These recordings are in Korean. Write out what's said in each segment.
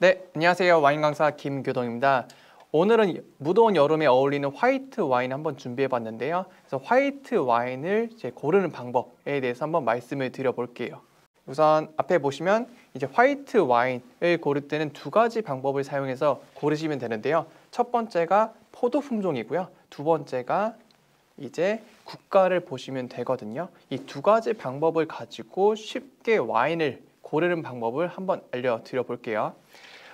네, 안녕하세요. 와인 강사 김교동입니다. 오늘은 무더운 여름에 어울리는 화이트 와인 한번 준비해봤는데요. 그래서 화이트 와인을 이제 고르는 방법에 대해서 한번 말씀을 드려볼게요. 우선 앞에 보시면 이제 화이트 와인을 고를 때는 두 가지 방법을 사용해서 고르시면 되는데요. 첫 번째가 포도 품종이고요. 두 번째가 이제 국가를 보시면 되거든요. 이 두 가지 방법을 가지고 쉽게 와인을 고르는 방법을 한번 알려드려 볼게요.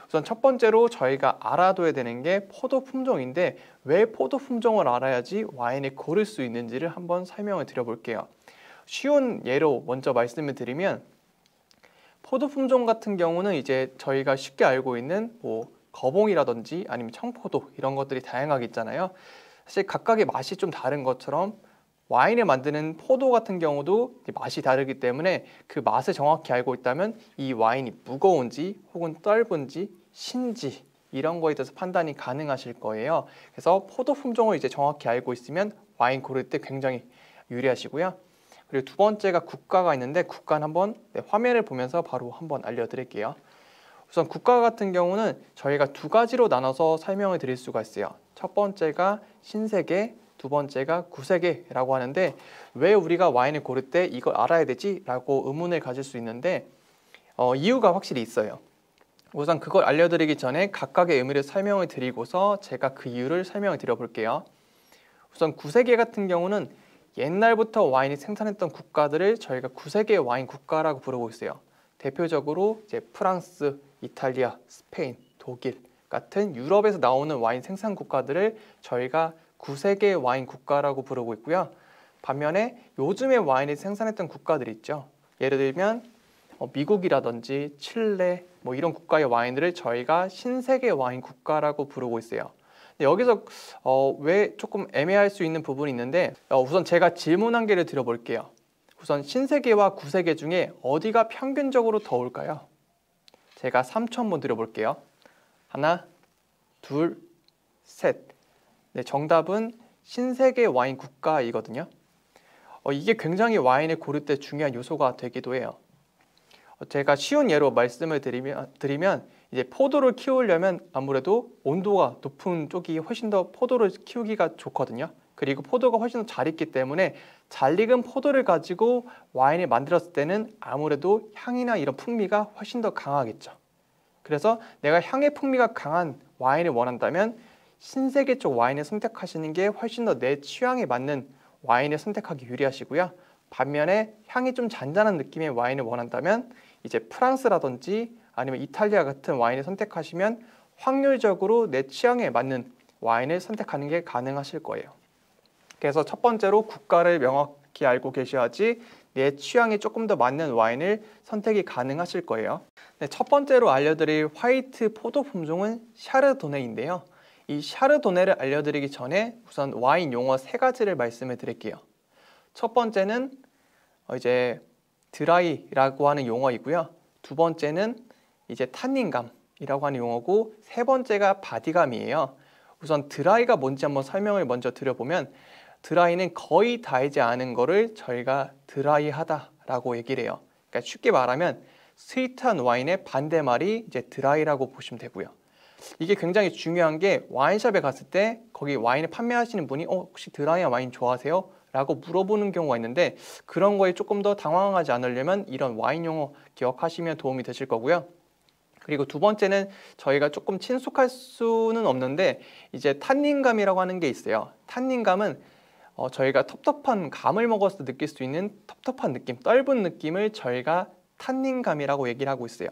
우선 첫 번째로 저희가 알아둬야 되는 게 포도 품종인데 왜 포도 품종을 알아야지 와인을 고를 수 있는지를 한번 설명을 드려볼게요. 쉬운 예로 먼저 말씀을 드리면 포도 품종 같은 경우는 이제 저희가 쉽게 알고 있는 뭐 거봉이라든지 아니면 청포도 이런 것들이 다양하게 있잖아요. 사실 각각의 맛이 좀 다른 것처럼 와인을 만드는 포도 같은 경우도 맛이 다르기 때문에 그 맛을 정확히 알고 있다면 이 와인이 무거운지 혹은 떫은지 신지 이런 거에 대해서 판단이 가능하실 거예요. 그래서 포도 품종을 이제 정확히 알고 있으면 와인 고를 때 굉장히 유리하시고요. 그리고 두 번째가 국가가 있는데 국가는 한번 네, 화면을 보면서 바로 한번 알려드릴게요. 우선 국가 같은 경우는 저희가 두 가지로 나눠서 설명을 드릴 수가 있어요. 첫 번째가 신세계, 두 번째가 구세계라고 하는데 왜 우리가 와인을 고를 때 이걸 알아야 되지? 라고 의문을 가질 수 있는데 어, 이유가 확실히 있어요. 우선 그걸 알려드리기 전에 각각의 의미를 설명을 드리고서 제가 그 이유를 설명을 드려볼게요. 우선 구세계 같은 경우는 옛날부터 와인이 생산했던 국가들을 저희가 구세계 와인 국가라고 부르고 있어요. 대표적으로 이제 프랑스, 이탈리아, 스페인, 독일 같은 유럽에서 나오는 와인 생산 국가들을 저희가 구세계 와인 국가라고 부르고 있고요. 반면에 요즘에 와인을 생산했던 국가들 있죠. 예를 들면 어, 미국이라든지 칠레 뭐 이런 국가의 와인들을 저희가 신세계 와인 국가라고 부르고 있어요. 여기서 어, 왜 조금 애매할 수 있는 부분이 있는데 어, 우선 제가 질문 한 개를 드려볼게요. 우선 신세계와 구세계 중에 어디가 평균적으로 더울까요? 제가 3천 번 드려볼게요. 하나, 둘, 셋. 네, 정답은 신세계 와인 국가이거든요. 어, 이게 굉장히 와인을 고를 때 중요한 요소가 되기도 해요. 어, 제가 쉬운 예로 말씀을 드리면, 드리면 이제 포도를 키우려면 아무래도 온도가 높은 쪽이 훨씬 더 포도를 키우기가 좋거든요. 그리고 포도가 훨씬 더 잘 익기 때문에 잘 익은 포도를 가지고 와인을 만들었을 때는 아무래도 향이나 이런 풍미가 훨씬 더 강하겠죠. 그래서 내가 향의 풍미가 강한 와인을 원한다면 신세계 쪽 와인을 선택하시는 게 훨씬 더 내 취향에 맞는 와인을 선택하기 유리하시고요. 반면에 향이 좀 잔잔한 느낌의 와인을 원한다면 이제 프랑스라든지 아니면 이탈리아 같은 와인을 선택하시면 확률적으로 내 취향에 맞는 와인을 선택하는 게 가능하실 거예요. 그래서 첫 번째로 국가를 명확히 알고 계셔야지 내 취향에 조금 더 맞는 와인을 선택이 가능하실 거예요. 네, 첫 번째로 알려드릴 화이트 포도 품종은 샤르도네인데요. 이 샤르도네를 알려드리기 전에 우선 와인 용어 세 가지를 말씀해 드릴게요. 첫 번째는 어, 이제 드라이라고 하는 용어이고요. 두 번째는 이제 탄닌감이라고 하는 용어고 세 번째가 바디감이에요. 우선 드라이가 뭔지 한번 설명을 먼저 드려보면 드라이는 거의 다이지 않은 거를 저희가 드라이하다라고 얘기를 해요. 그러니까 쉽게 말하면 스위트한 와인의 반대말이 이제 드라이라고 보시면 되고요. 이게 굉장히 중요한 게 와인샵에 갔을 때 거기 와인을 판매하시는 분이 어, 혹시 드라이한 와인 좋아하세요? 라고 물어보는 경우가 있는데 그런 거에 조금 더 당황하지 않으려면 이런 와인 용어 기억하시면 도움이 되실 거고요. 그리고 두 번째는 저희가 조금 친숙할 수는 없는데 이제 탄닌감이라고 하는 게 있어요. 탄닌감은 어, 저희가 텁텁한 감을 먹어서 느낄 수 있는 텁텁한 느낌, 떫은 느낌을 저희가 탄닌감이라고 얘기를 하고 있어요.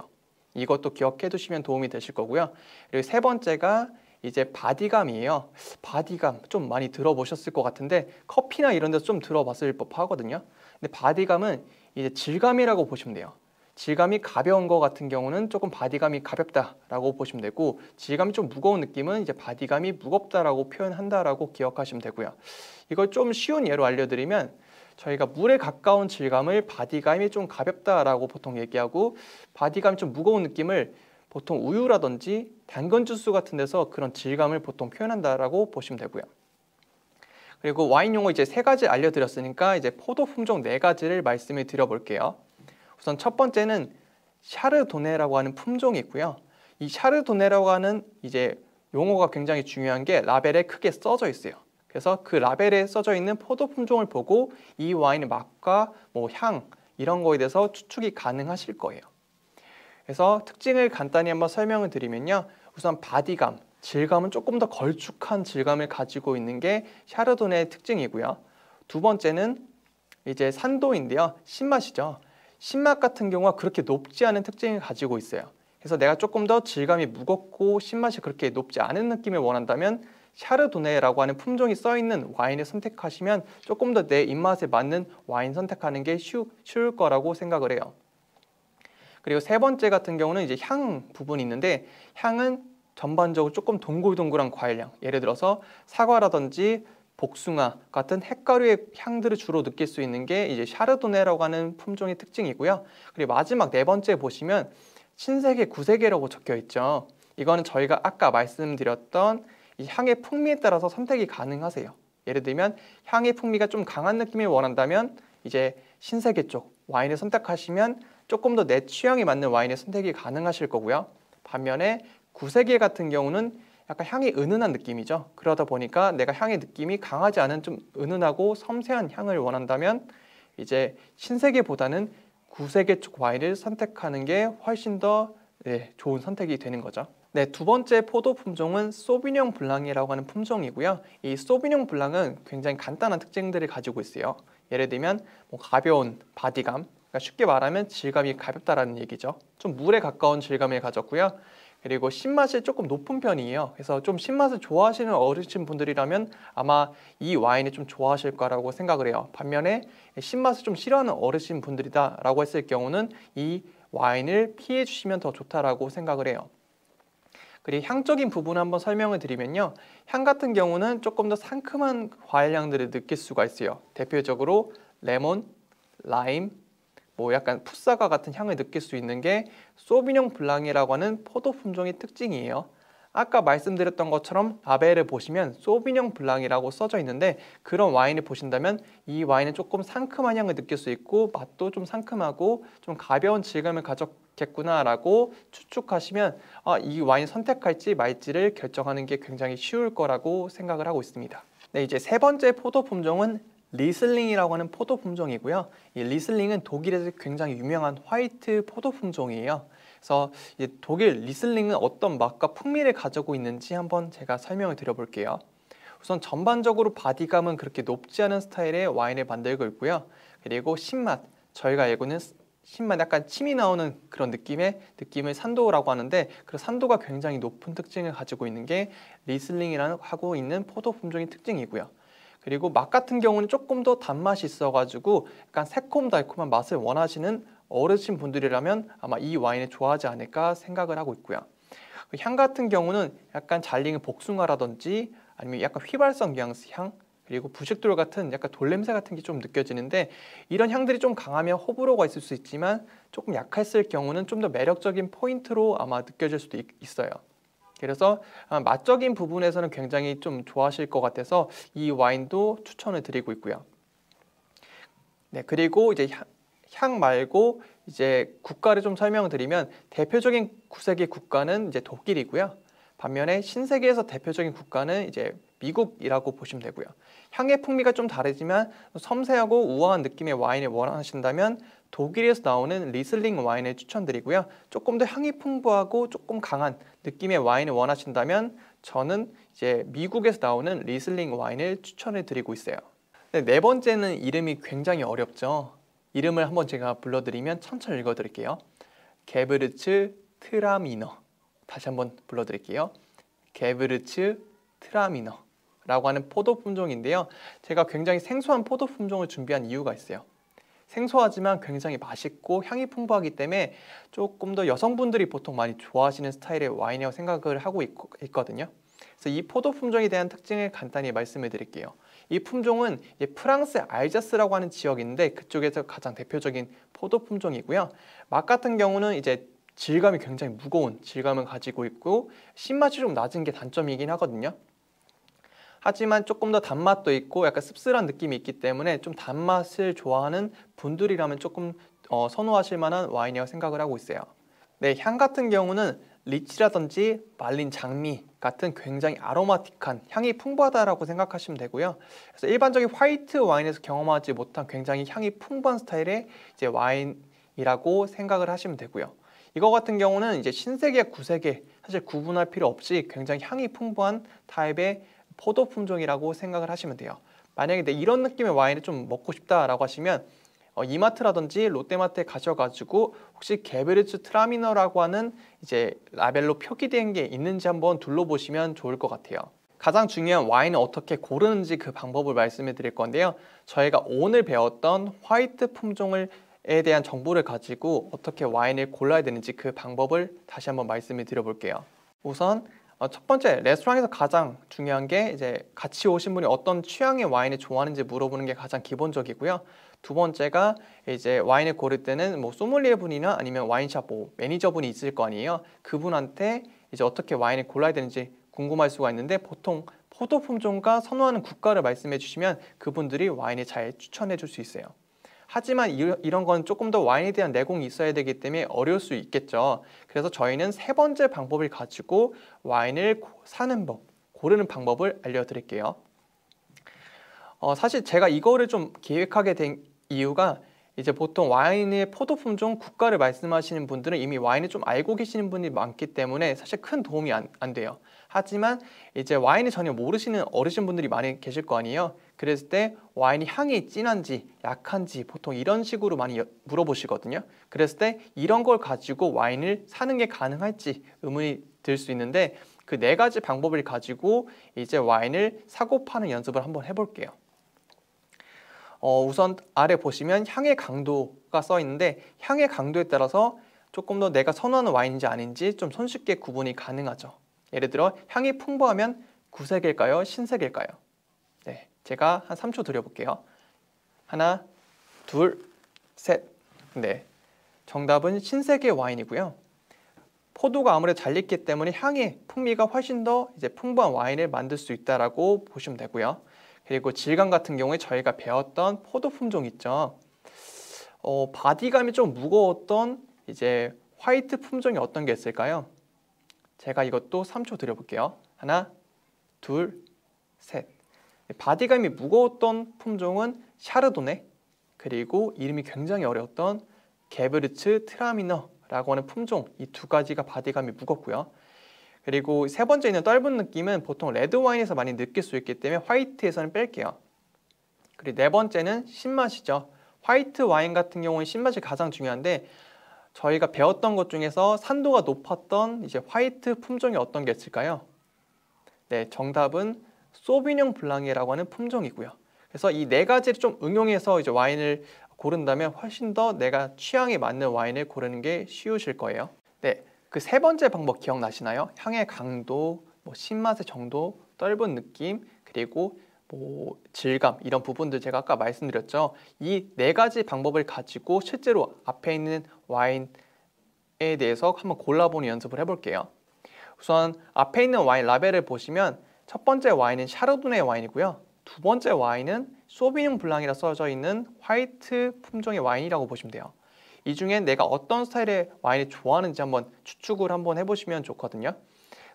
이것도 기억해 두시면 도움이 되실 거고요. 그리고 세 번째가 이제 바디감이에요. 바디감 좀 많이 들어보셨을 것 같은데 커피나 이런 데서 좀 들어봤을 법하거든요. 근데 바디감은 이제 질감이라고 보시면 돼요. 질감이 가벼운 것 같은 경우는 조금 바디감이 가볍다라고 보시면 되고 질감이 좀 무거운 느낌은 이제 바디감이 무겁다라고 표현한다라고 기억하시면 되고요. 이걸 좀 쉬운 예로 알려드리면 저희가 물에 가까운 질감을 바디감이 좀 가볍다라고 보통 얘기하고 바디감이 좀 무거운 느낌을 보통 우유라든지 단건 주스 같은 데서 그런 질감을 보통 표현한다라고 보시면 되고요. 그리고 와인 용어 이제 세 가지 알려드렸으니까 이제 포도 품종 네 가지를 말씀을 드려볼게요. 우선 첫 번째는 샤르도네라고 하는 품종이 있고요. 이 샤르도네라고 하는 이제 용어가 굉장히 중요한 게 라벨에 크게 써져 있어요. 그래서 그 라벨에 써져 있는 포도 품종을 보고 이 와인의 맛과 뭐 향 이런 거에 대해서 추측이 가능하실 거예요. 그래서 특징을 간단히 한번 설명을 드리면요. 우선 바디감, 질감은 조금 더 걸쭉한 질감을 가지고 있는 게 샤르도네의 특징이고요. 두 번째는 이제 산도인데요. 신맛이죠. 신맛 같은 경우가 그렇게 높지 않은 특징을 가지고 있어요. 그래서 내가 조금 더 질감이 무겁고 신맛이 그렇게 높지 않은 느낌을 원한다면 샤르도네라고 하는 품종이 써 있는 와인을 선택하시면 조금 더 내 입맛에 맞는 와인 선택하는 게 쉬, 쉬울 거라고 생각을 해요. 그리고 세 번째 같은 경우는 이제 향 부분이 있는데 향은 전반적으로 조금 동글동글한 과일향 예를 들어서 사과라든지 복숭아 같은 햇가루의 향들을 주로 느낄 수 있는 게 이제 샤르도네라고 하는 품종의 특징이고요. 그리고 마지막 네 번째 보시면 신세계 구세계라고 적혀 있죠. 이거는 저희가 아까 말씀드렸던 이 향의 풍미에 따라서 선택이 가능하세요. 예를 들면 향의 풍미가 좀 강한 느낌을 원한다면 이제 신세계 쪽 와인을 선택하시면 조금 더 내 취향에 맞는 와인의 선택이 가능하실 거고요. 반면에 구세계 같은 경우는 약간 향이 은은한 느낌이죠. 그러다 보니까 내가 향의 느낌이 강하지 않은 좀 은은하고 섬세한 향을 원한다면 이제 신세계보다는 구세계 쪽 와인을 선택하는 게 훨씬 더 네, 좋은 선택이 되는 거죠. 네, 두 번째 포도 품종은 소비뇽 블랑이라고 하는 품종이고요. 이 소비뇽 블랑은 굉장히 간단한 특징들을 가지고 있어요. 예를 들면 뭐 가벼운 바디감, 그러니까 쉽게 말하면 질감이 가볍다라는 얘기죠. 좀 물에 가까운 질감을 가졌고요. 그리고 신맛이 조금 높은 편이에요. 그래서 좀 신맛을 좋아하시는 어르신 분들이라면 아마 이 와인을 좀 좋아하실 거라고 생각을 해요. 반면에 신맛을 좀 싫어하는 어르신 분들이다라고 했을 경우는 이 와인을 피해 주시면 더 좋다라고 생각을 해요. 그리고 향적인 부분 한번 설명을 드리면요. 향 같은 경우는 조금 더 상큼한 과일 향들을 느낄 수가 있어요. 대표적으로 레몬, 라임, 뭐 약간 풋사과 같은 향을 느낄 수 있는 게 소비뇽 블랑이라고 하는 포도 품종의 특징이에요. 아까 말씀드렸던 것처럼 라벨을 보시면 소비뇽 블랑이라고 써져 있는데 그런 와인을 보신다면 이 와인은 조금 상큼한 향을 느낄 수 있고 맛도 좀 상큼하고 좀 가벼운 질감을 가졌고 겠구나라고 추측하시면 아, 이 와인 선택할지 말지를 결정하는 게 굉장히 쉬울 거라고 생각을 하고 있습니다. 네, 이제 세 번째 포도 품종은 리슬링이라고 하는 포도 품종이고요. 이 리슬링은 독일에서 굉장히 유명한 화이트 포도 품종이에요. 그래서 독일 리슬링은 어떤 맛과 풍미를 가지고 있는지 한번 제가 설명을 드려볼게요. 우선 전반적으로 바디감은 그렇게 높지 않은 스타일의 와인을 만들고 있고요. 그리고 신맛, 저희가 알고는 힘만 약간 침이 나오는 그런 느낌의 느낌을 산도라고 하는데 그 산도가 굉장히 높은 특징을 가지고 있는 게 리슬링이라는 하고 있는 포도 품종의 특징이고요. 그리고 맛 같은 경우는 조금 더 단맛이 있어가지고 약간 새콤달콤한 맛을 원하시는 어르신 분들이라면 아마 이 와인을 좋아하지 않을까 생각을 하고 있고요. 그 향 같은 경우는 약간 잘링은 복숭아라든지 아니면 약간 휘발성 뉘앙스 향 그리고 부식돌 같은 약간 돌냄새 같은 게 좀 느껴지는데 이런 향들이 좀 강하면 호불호가 있을 수 있지만 조금 약했을 경우는 좀 더 매력적인 포인트로 아마 느껴질 수도 있, 어요 그래서 아, 맛적인 부분에서는 굉장히 좀 좋아하실 것 같아서 이 와인도 추천을 드리고 있고요. 네, 그리고 이제 향, 향 말고 이제 국가를 좀 설명드리면 대표적인 구세계 국가는 이제 독일이고요. 반면에 신세계에서 대표적인 국가는 이제 미국이라고 보시면 되고요. 향의 풍미가 좀 다르지만 섬세하고 우아한 느낌의 와인을 원하신다면 독일에서 나오는 리슬링 와인을 추천드리고요. 조금 더 향이 풍부하고 조금 강한 느낌의 와인을 원하신다면 저는 이제 미국에서 나오는 리슬링 와인을 추천해 드리고 있어요. 네, 네 번째는 이름이 굉장히 어렵죠. 이름을 한번 제가 불러드리면 천천히 읽어드릴게요. 게브르츠 트라미너 다시 한번 불러드릴게요. 게브르츠 트라미너 라고 하는 포도 품종인데요. 제가 굉장히 생소한 포도 품종을 준비한 이유가 있어요. 생소하지만 굉장히 맛있고 향이 풍부하기 때문에 조금 더 여성분들이 보통 많이 좋아하시는 스타일의 와인이라고 생각을 하고 있, 거든요 그래서 이 포도 품종에 대한 특징을 간단히 말씀해 드릴게요. 이 품종은 프랑스 알자스라고 하는 지역인데 그쪽에서 가장 대표적인 포도 품종이고요. 맛 같은 경우는 이제 질감이 굉장히 무거운 질감을 가지고 있고 신맛이 좀 낮은 게 단점이긴 하거든요. 하지만 조금 더 단맛도 있고 약간 씁쓸한 느낌이 있기 때문에 좀 단맛을 좋아하는 분들이라면 조금 어, 선호하실 만한 와인이라고 생각을 하고 있어요. 네, 향 같은 경우는 리치라든지 말린 장미 같은 굉장히 아로마틱한 향이 풍부하다라고 생각하시면 되고요. 그래서 일반적인 화이트 와인에서 경험하지 못한 굉장히 향이 풍부한 스타일의 이제 와인이라고 생각을 하시면 되고요. 이거 같은 경우는 이제 신세계, 구세계 사실 구분할 필요 없이 굉장히 향이 풍부한 타입의 포도 품종이라고 생각을 하시면 돼요. 만약에 내 이런 느낌의 와인을 좀 먹고 싶다라고 하시면 어, 이마트라든지 롯데마트에 가셔가지고 혹시 게베르츠 트라미너라고 하는 이제 라벨로 표기된 게 있는지 한번 둘러보시면 좋을 것 같아요. 가장 중요한 와인을 어떻게 고르는지 그 방법을 말씀해 드릴 건데요. 저희가 오늘 배웠던 화이트 품종에 대한 정보를 가지고 어떻게 와인을 골라야 되는지 그 방법을 다시 한번 말씀해 드려볼게요. 우선 어, 첫 번째 레스토랑에서 가장 중요한 게 이제 같이 오신 분이 어떤 취향의 와인을 좋아하는지 물어보는 게 가장 기본적이고요. 두 번째가 이제 와인을 고를 때는 뭐 소믈리에 분이나 아니면 와인샵 뭐 매니저분이 있을 거 아니에요. 그분한테 이제 어떻게 와인을 골라야 되는지 궁금할 수가 있는데 보통 포도 품종과 선호하는 국가를 말씀해 주시면 그분들이 와인을 잘 추천해 줄 수 있어요. 하지만 이런 건 조금 더 와인에 대한 내공이 있어야 되기 때문에 어려울 수 있겠죠. 그래서 저희는 세 번째 방법을 가지고 와인을 사는 법, 고르는 방법을 알려드릴게요. 어, 사실 제가 이거를 좀 계획하게 된 이유가 이제 보통 와인의 포도 품종 국가를 말씀하시는 분들은 이미 와인을 좀 알고 계시는 분이 많기 때문에 사실 큰 도움이 안, 안 돼요. 하지만 이제 와인을 전혀 모르시는 어르신분들이 많이 계실 거 아니에요. 그랬을 때 와인이 향이 진한지 약한지 보통 이런 식으로 많이 물어보시거든요. 그랬을 때 이런 걸 가지고 와인을 사는 게 가능할지 의문이 들 수 있는데 그 네 가지 방법을 가지고 이제 와인을 사고 파는 연습을 한번 해볼게요. 어, 우선 아래 보시면 향의 강도가 써 있는데 향의 강도에 따라서 조금 더 내가 선호하는 와인인지 아닌지 좀 손쉽게 구분이 가능하죠. 예를 들어 향이 풍부하면 구색일까요? 신색일까요? 네, 제가 한 3초 드려볼게요. 하나, 둘, 셋. 네, 정답은 신색의 와인이고요. 포도가 아무래도 잘 익기 때문에 향의 풍미가 훨씬 더 이제 풍부한 와인을 만들 수 있다라고 보시면 되고요. 그리고 질감 같은 경우에 저희가 배웠던 포도 품종 있죠. 어, 바디감이 좀 무거웠던 이제 화이트 품종이 어떤 게 있을까요? 제가 이것도 3초 드려볼게요. 하나, 둘, 셋. 바디감이 무거웠던 품종은 샤르도네 그리고 이름이 굉장히 어려웠던 개브르츠 트라미너라고 하는 품종 이 두 가지가 바디감이 무겁고요. 그리고 세 번째 있는 떫은 느낌은 보통 레드 와인에서 많이 느낄 수 있기 때문에 화이트에서는 뺄게요. 그리고 네 번째는 신맛이죠. 화이트 와인 같은 경우는 신맛이 가장 중요한데 저희가 배웠던 것 중에서 산도가 높았던 이제 화이트 품종이 어떤 게 있을까요? 네, 정답은 소비뇽 블랑이라고 하는 품종이고요. 그래서 이 네 가지를 좀 응용해서 이제 와인을 고른다면 훨씬 더 내가 취향에 맞는 와인을 고르는 게 쉬우실 거예요. 네, 그 세 번째 방법 기억나시나요? 향의 강도, 뭐 신맛의 정도, 떫은 느낌, 그리고 뭐 질감 이런 부분들 제가 아까 말씀드렸죠. 이 네 가지 방법을 가지고 실제로 앞에 있는 와인에 대해서 한번 골라보는 연습을 해볼게요. 우선 앞에 있는 와인 라벨을 보시면 첫 번째 와인은 샤르도네 와인이고요. 두 번째 와인은 소비뇽 블랑이라 써져 있는 화이트 품종의 와인이라고 보시면 돼요. 이 중에 내가 어떤 스타일의 와인을 좋아하는지 한번 추측을 한번 해보시면 좋거든요.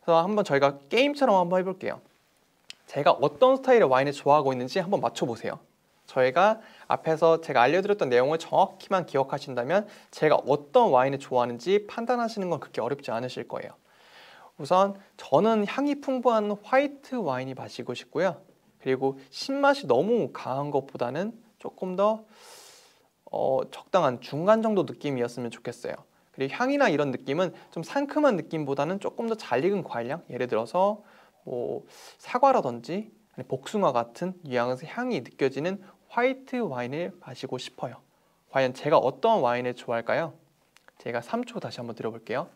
그래서 한번 저희가 게임처럼 한번 해볼게요. 제가 어떤 스타일의 와인을 좋아하고 있는지 한번 맞춰보세요. 저희가 앞에서 제가 알려드렸던 내용을 정확히만 기억하신다면 제가 어떤 와인을 좋아하는지 판단하시는 건 그렇게 어렵지 않으실 거예요. 우선 저는 향이 풍부한 화이트 와인이 마시고 싶고요. 그리고 신맛이 너무 강한 것보다는 조금 더 어, 적당한 중간 정도 느낌이었으면 좋겠어요. 그리고 향이나 이런 느낌은 좀 상큼한 느낌보다는 조금 더 잘 익은 과일향? 예를 들어서 뭐 사과라든지 복숭아 같은 뉘앙스 향이 느껴지는 화이트 와인을 마시고 싶어요. 과연 제가 어떤 와인을 좋아할까요? 제가 3초 다시 한번 들어볼게요.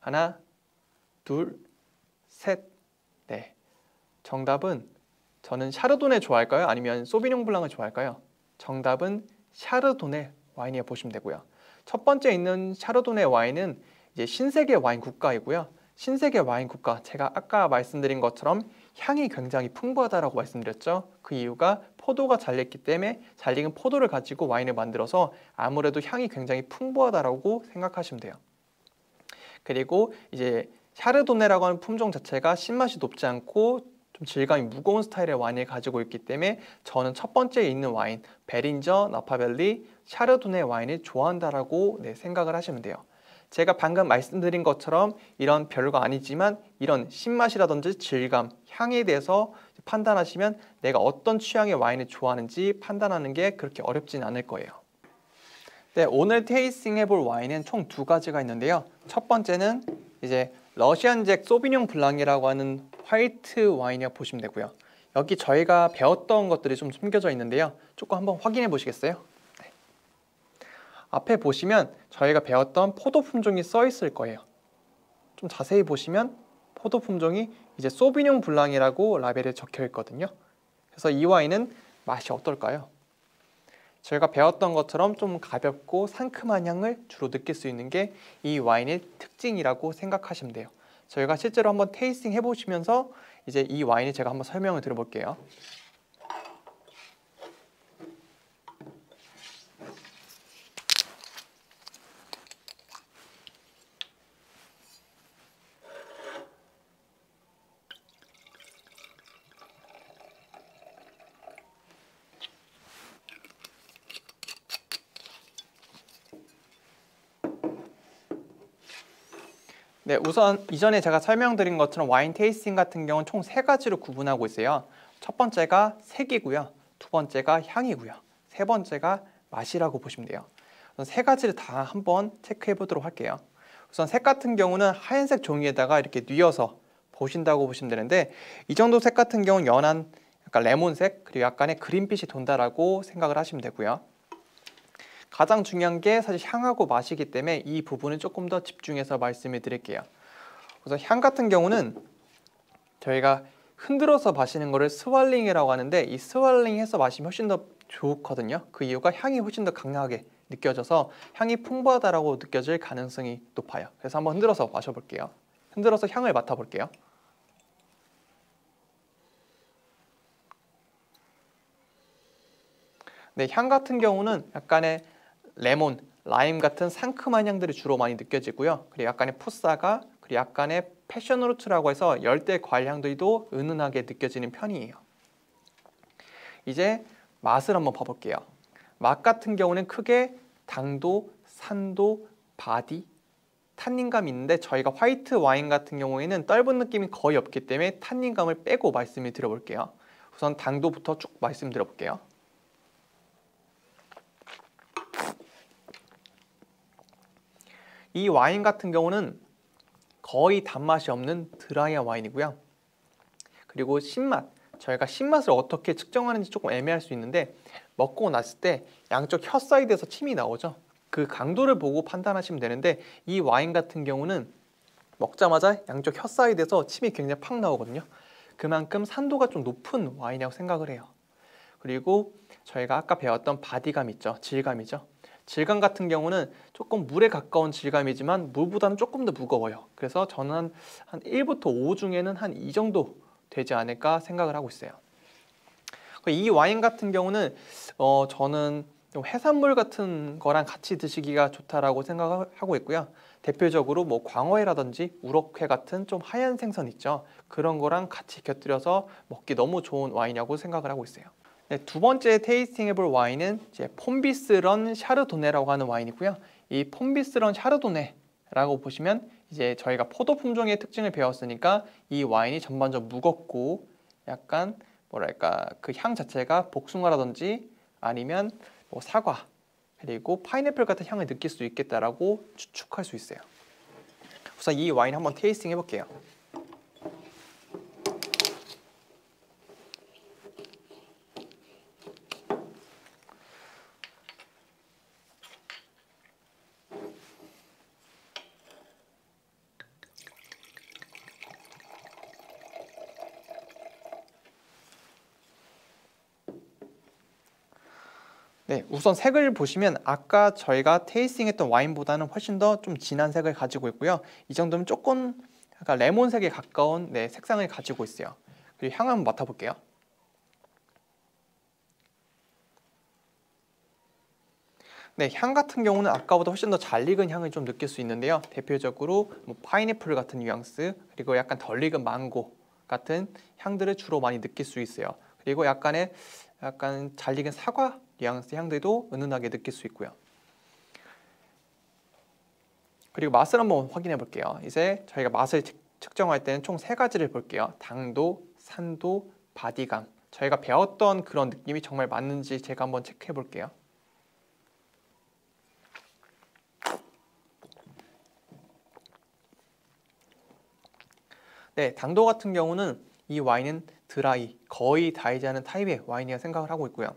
하나, 둘, 셋, 네. 정답은 저는 샤르도네 좋아할까요? 아니면 소비뇽 블랑을 좋아할까요? 정답은 샤르도네 와인이라 보시면 되고요. 첫 번째 있는 샤르도네 와인은 이제 신세계 와인 국가이고요. 신세계 와인국가 제가 아까 말씀드린 것처럼 향이 굉장히 풍부하다라고 말씀드렸죠. 그 이유가 포도가 잘 익기 때문에 잘 익은 포도를 가지고 와인을 만들어서 아무래도 향이 굉장히 풍부하다라고 생각하시면 돼요. 그리고 이제 샤르도네라고 하는 품종 자체가 신맛이 높지 않고 좀 질감이 무거운 스타일의 와인을 가지고 있기 때문에 저는 첫 번째에 있는 와인 베린저, 나파벨리, 샤르도네 와인을 좋아한다라고 네, 생각을 하시면 돼요. 제가 방금 말씀드린 것처럼 이런 별거 아니지만 이런 신맛이라든지 질감, 향에 대해서 판단하시면 내가 어떤 취향의 와인을 좋아하는지 판단하는 게 그렇게 어렵진 않을 거예요. 네, 오늘 테이스팅 해볼 와인은 총 두 가지가 있는데요. 첫 번째는 이제 러시안 잭 소비뇽 블랑이라고 하는 화이트 와인이라고 보시면 되고요. 여기 저희가 배웠던 것들이 좀 숨겨져 있는데요. 조금 한번 확인해 보시겠어요? 앞에 보시면 저희가 배웠던 포도 품종이 써 있을 거예요. 좀 자세히 보시면 포도 품종이 이제 소비뇽 블랑이라고 라벨에 적혀 있거든요. 그래서 이 와인은 맛이 어떨까요? 저희가 배웠던 것처럼 좀 가볍고 상큼한 향을 주로 느낄 수 있는 게 이 와인의 특징이라고 생각하시면 돼요. 저희가 실제로 한번 테이스팅 해보시면서 이제 이 와인을 제가 한번 설명을 드려볼게요. 네, 우선 이전에 제가 설명드린 것처럼 와인 테이스팅 같은 경우는 총 세 가지로 구분하고 있어요. 첫 번째가 색이고요. 두 번째가 향이고요. 세 번째가 맛이라고 보시면 돼요. 우선 세 가지를 다 한번 체크해 보도록 할게요. 우선 색 같은 경우는 하얀색 종이에다가 이렇게 뉘어서 보신다고 보시면 되는데 이 정도 색 같은 경우는 연한 약간 레몬색 그리고 약간의 그린빛이 돈다라고 생각을 하시면 되고요. 가장 중요한 게 사실 향하고 맛이기 때문에 이 부분을 조금 더 집중해서 말씀을 드릴게요. 그래서 향 같은 경우는 저희가 흔들어서 마시는 거를 스왈링이라고 하는데 이 스왈링해서 마시면 훨씬 더 좋거든요. 그 이유가 향이 훨씬 더 강하게 느껴져서 향이 풍부하다라고 느껴질 가능성이 높아요. 그래서 한번 흔들어서 마셔볼게요. 흔들어서 향을 맡아볼게요. 네, 향 같은 경우는 약간의 레몬, 라임 같은 상큼한 향들이 주로 많이 느껴지고요. 그리고 약간의 풋사가 그리고 약간의 패션으로트라고 해서 열대 과일 향들도 은은하게 느껴지는 편이에요. 이제 맛을 한번 봐볼게요. 맛 같은 경우는 크게 당도, 산도, 바디, 탄닌감이 있는데 저희가 화이트 와인 같은 경우에는 떫은 느낌이 거의 없기 때문에 탄닌감을 빼고 말씀을 드려볼게요. 우선 당도부터 쭉 말씀드려볼게요. 이 와인 같은 경우는 거의 단맛이 없는 드라이한 와인이고요. 그리고 신맛, 저희가 신맛을 어떻게 측정하는지 조금 애매할 수 있는데 먹고 났을 때 양쪽 혀 사이드에서 침이 나오죠. 그 강도를 보고 판단하시면 되는데 이 와인 같은 경우는 먹자마자 양쪽 혀 사이드에서 침이 굉장히 팍 나오거든요. 그만큼 산도가 좀 높은 와인이라고 생각을 해요. 그리고 저희가 아까 배웠던 바디감 있죠. 질감이죠. 질감 같은 경우는 조금 물에 가까운 질감이지만 물보다는 조금 더 무거워요. 그래서 저는 한, 한 1부터 5 중에는 한 2 정도 되지 않을까 생각을 하고 있어요. 이 와인 같은 경우는 어, 저는 해산물 같은 거랑 같이 드시기가 좋다라고 생각하고 있고요. 대표적으로 뭐 광어회라든지 우럭회 같은 좀 하얀 생선 있죠. 그런 거랑 같이 곁들여서 먹기 너무 좋은 와인이라고 생각을 하고 있어요. 네, 두 번째 테이스팅 해볼 와인은 이제 폼비스런 샤르도네라고 하는 와인이고요. 이 폼비스런 샤르도네라고 보시면 이제 저희가 포도 품종의 특징을 배웠으니까 이 와인이 전반적으로 무겁고 약간 뭐랄까 그 향 자체가 복숭아라든지 아니면 뭐 사과 그리고 파인애플 같은 향을 느낄 수 있겠다라고 추측할 수 있어요. 우선 이 와인 한번 테이스팅 해볼게요. 우선 색을 보시면 아까 저희가 테이스팅했던 와인보다는 훨씬 더 좀 진한 색을 가지고 있고요. 이 정도면 조금 그러 레몬색에 가까운 네, 색상을 가지고 있어요. 그리고 향 한번 맡아볼게요. 네, 향 같은 경우는 아까보다 훨씬 더 잘 익은 향을 좀 느낄 수 있는데요. 대표적으로 뭐 파인애플 같은 뉘앙스, 그리고 약간 덜 익은 망고 같은 향들을 주로 많이 느낄 수 있어요. 그리고 약간의 약간 잘 익은 사과 뉘앙스 향들도 은은하게 느낄 수 있고요. 그리고 맛을 한번 확인해 볼게요. 이제 저희가 맛을 측정할 때는 총 세 가지를 볼게요. 당도, 산도, 바디감. 저희가 배웠던 그런 느낌이 정말 맞는지 제가 한번 체크해 볼게요. 네, 당도 같은 경우는 이 와인은 드라이, 거의 다이지 않은 타입의 와인이라 생각을 하고 있고요.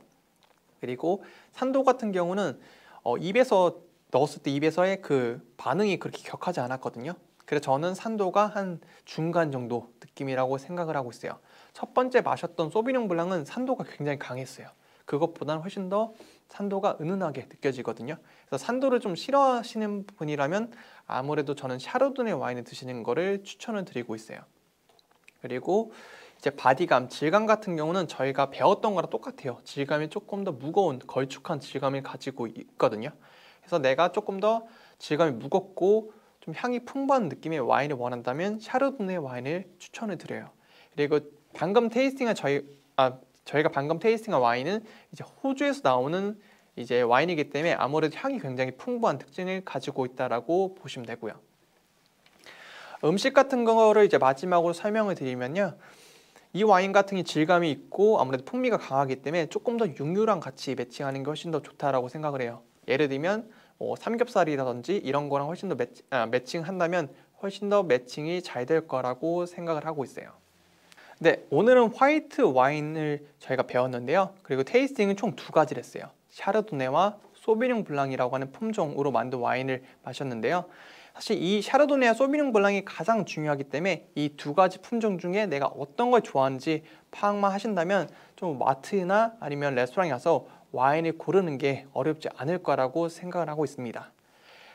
그리고 산도 같은 경우는 어, 입에서 넣었을 때 입에서의 그 반응이 그렇게 격하지 않았거든요. 그래서 저는 산도가 한 중간 정도 느낌이라고 생각을 하고 있어요. 첫 번째 마셨던 소비뇽 블랑은 산도가 굉장히 강했어요. 그것보다는 훨씬 더 산도가 은은하게 느껴지거든요. 그래서 산도를 좀 싫어하시는 분이라면 아무래도 저는 샤르도네 와인을 드시는 거를 추천을 드리고 있어요. 그리고 이제 바디감, 질감 같은 경우는 저희가 배웠던 거랑 똑같아요. 질감이 조금 더 무거운, 걸쭉한 질감을 가지고 있거든요. 그래서 내가 조금 더 질감이 무겁고 좀 향이 풍부한 느낌의 와인을 원한다면 샤르도네 와인을 추천을 드려요. 그리고 방금 테이스팅한 저희 아 저희가 방금 테이스팅한 와인은 이제 호주에서 나오는 이제 와인이기 때문에 아무래도 향이 굉장히 풍부한 특징을 가지고 있다라고 보시면 되고요. 음식 같은 거를 이제 마지막으로 설명을 드리면요. 이 와인 같은 게 질감이 있고 아무래도 풍미가 강하기 때문에 조금 더 육류랑 같이 매칭하는 게 훨씬 더 좋다라고 생각을 해요. 예를 들면 뭐 삼겹살이라든지 이런 거랑 훨씬 더 매치, 아, 매칭한다면 훨씬 더 매칭이 잘 될 거라고 생각을 하고 있어요. 네, 오늘은 화이트 와인을 저희가 배웠는데요. 그리고 테이스팅은 총 두 가지를 했어요. 샤르도네와 소비뇽 블랑이라고 하는 품종으로 만든 와인을 마셨는데요. 사실 이 샤르도네와 소비뇽 블랑이 가장 중요하기 때문에 이 두 가지 품종 중에 내가 어떤 걸 좋아하는지 파악만 하신다면 좀 마트나 아니면 레스토랑에 가서 와인을 고르는 게 어렵지 않을 거라고 생각을 하고 있습니다.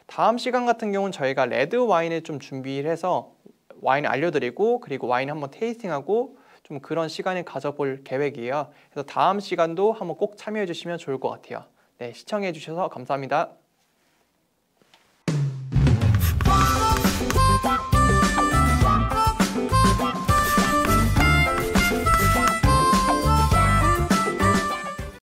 다음 시간 같은 경우는 저희가 레드 와인을 좀 준비를 해서 와인 알려드리고 그리고 와인 한번 테이스팅하고 좀 그런 시간을 가져볼 계획이에요. 그래서 다음 시간도 한번 꼭 참여해 주시면 좋을 것 같아요. 네, 시청해 주셔서 감사합니다.